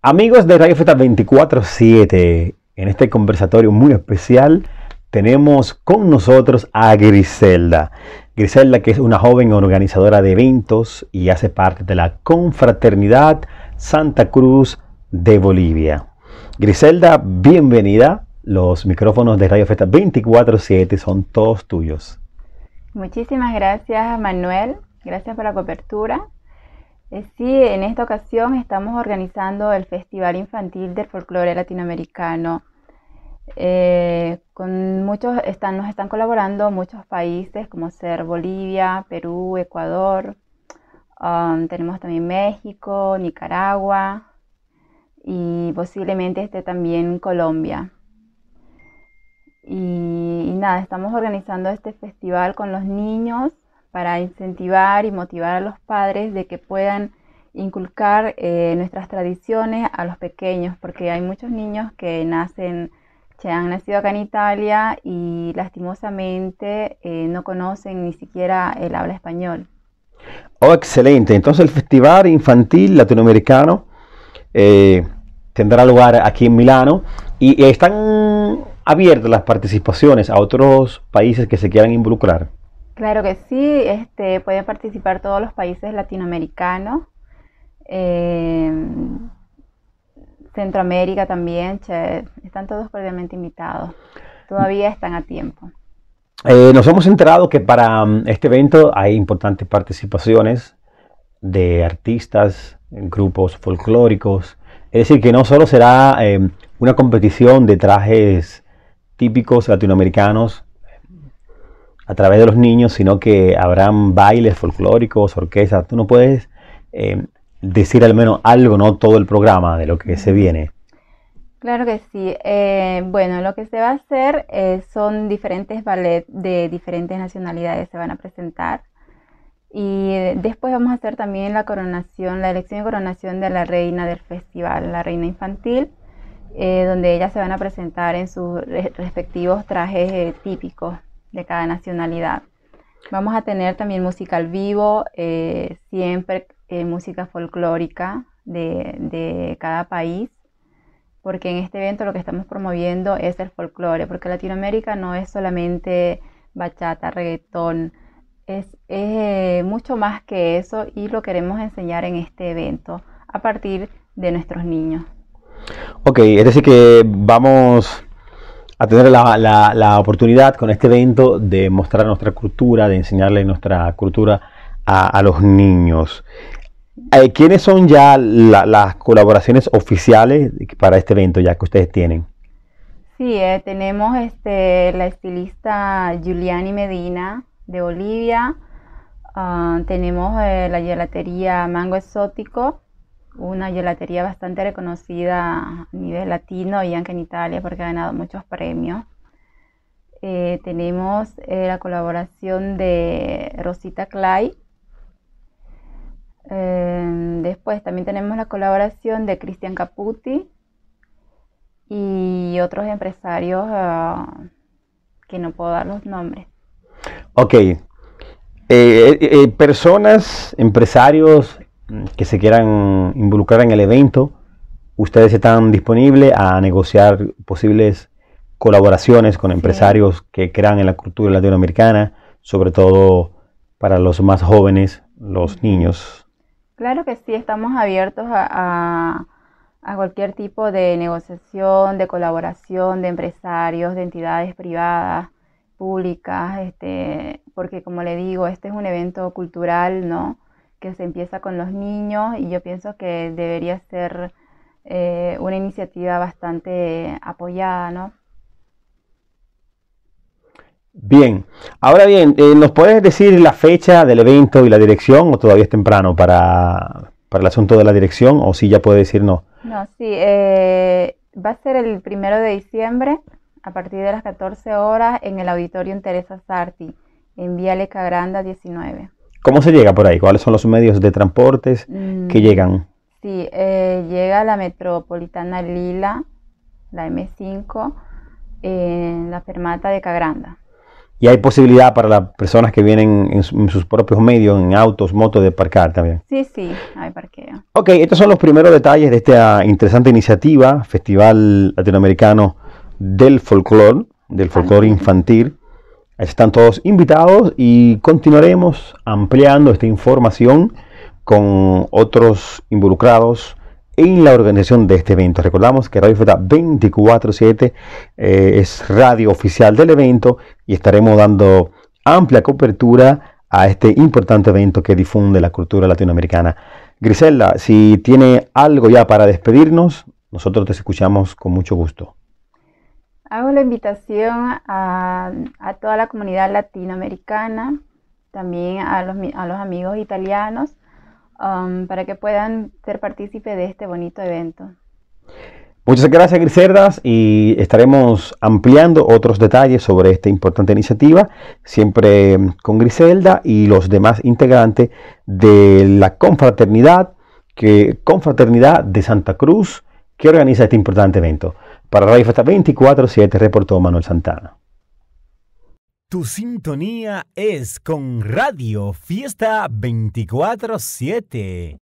Amigos de Radio Festa 24-7, en este conversatorio muy especial tenemos con nosotros a Griselda. Griselda que es una joven organizadora de eventos y hace parte de la Confraternidad Santa Cruz de Bolivia. Griselda, bienvenida. Los micrófonos de Radio Festa 24-7 son todos tuyos. Muchísimas gracias Manuel, gracias por la cobertura eh, sí, en esta ocasión estamos organizando el Festival Infantil del Folclore Latinoamericano. Eh, con muchos están, nos están colaborando muchos países como ser Bolivia, Perú, Ecuador, um, tenemos también México, Nicaragua y posiblemente esté también Colombia. y nada, estamos organizando este festival con los niños para incentivar y motivar a los padres de que puedan inculcar eh, nuestras tradiciones a los pequeños, porque hay muchos niños que nacen, se han nacido acá en Italia y lastimosamente eh, no conocen ni siquiera el habla español. Oh, excelente. Entonces el Festival Infantil Latinoamericano eh, tendrá lugar aquí en Milano y están abiertas las participaciones a otros países que se quieran involucrar. Claro que sí, este, pueden participar todos los países latinoamericanos, em, Centroamérica también, están todos cordialmente invitados, todavía están a tiempo. Eh, nos hemos enterado que para mm, este evento hay importantes participaciones de artistas, grupos folclóricos, es decir, que no solo será em, una competición de trajes típicos latinoamericanos, a través de los niños, sino que habrán bailes folclóricos, orquestas. Tú no puedes eh, decir al menos algo, no todo el programa de lo que se viene. Claro que sí. Eh, bueno, lo que se va a hacer eh, son diferentes ballet de diferentes nacionalidades se van a presentar. Y después vamos a hacer también la coronación, la elección y coronación de la reina del festival, la reina infantil, donde ellas se van a presentar en sus respectivos trajes típicos de cada nacionalidad. Vamos a tener también música al vivo, eh, siempre eh, música folclórica de, cada país, porque en este evento lo que estamos promoviendo es el folclore, porque Latinoamérica no es solamente bachata, reggaetón, es, eh, mucho más que eso y lo queremos enseñar en este evento a partir de nuestros niños. Ok, es decir que vamos a tener la, oportunidad con este evento de mostrar nuestra cultura, de enseñarle nuestra cultura a, los niños. Eh, ¿Quiénes son ya las colaboraciones oficiales para este evento ya que ustedes tienen? Sí, eh, tenemos este, la estilista Giuliani Medina de Bolivia, ah, tenemos eh, la gelatería Mango Exótico, una gelatería bastante reconocida a nivel latino y aunque en Italia porque ha ganado muchos premios. Eh, tenemos eh, la colaboración de Rosita Clay. Eh, después también tenemos la colaboración de Cristian Caputi y otros empresarios ah, que no puedo dar los nombres. Ok. personas, empresarios, que se quieran involucrar en el evento, ustedes están disponibles a negociar posibles colaboraciones con empresarios que crean en la cultura latinoamericana, sobre todo para los más jóvenes, los niños. Claro que sí, estamos abiertos a, a cualquier tipo de negociación, de colaboración de empresarios, de entidades privadas, públicas, este, porque como le digo, este es un evento cultural, ¿no? que se empieza con los niños y yo pienso que debería ser eh, una iniciativa bastante apoyada, ¿no? Bien, ahora bien, eh, ¿nos puedes decir la fecha del evento y la dirección o todavía es temprano para, el asunto de la dirección o si ya puede decir no? No, sí, eh, va a ser el primero de diciembre a partir de las 14 horas en el auditorio Teresa Sarti, en Vía Granda 19. ¿Cómo se llega por ahí? ¿Cuáles son los medios de transportes mm, que llegan? Sí, eh, llega la metropolitana Lila, la M5, en la Fermata de Cagranda. ¿Y hay posibilidad para las personas que vienen en, sus propios medios, en autos, motos, de parcar también? Sí, sí, hay parqueo. Ok, estos son los primeros detalles de esta interesante iniciativa, Festival Latinoamericano del Folclor, del Folclor Infantil, están todos invitados y continuaremos ampliando esta información con otros involucrados en la organización de este evento. Recordamos que Radio Feta 24-7 eh, es radio oficial del evento y estaremos dando amplia cobertura a este importante evento que difunde la cultura latinoamericana. Griselda, si tiene algo ya para despedirnos, nosotros te escuchamos con mucho gusto. Hago la invitación a, toda la comunidad latinoamericana, también a los, amigos italianos, um, para que puedan ser partícipes de este bonito evento. Muchas gracias Griselda, y estaremos ampliando otros detalles sobre esta importante iniciativa, siempre con Griselda y los demás integrantes de la confraternidad, que, confraternidad de Santa Cruz que organiza este importante evento. Para Radio Fiesta 24-7 reportó Manuel Santana. Tu sintonía es con Radio Fiesta 24-7.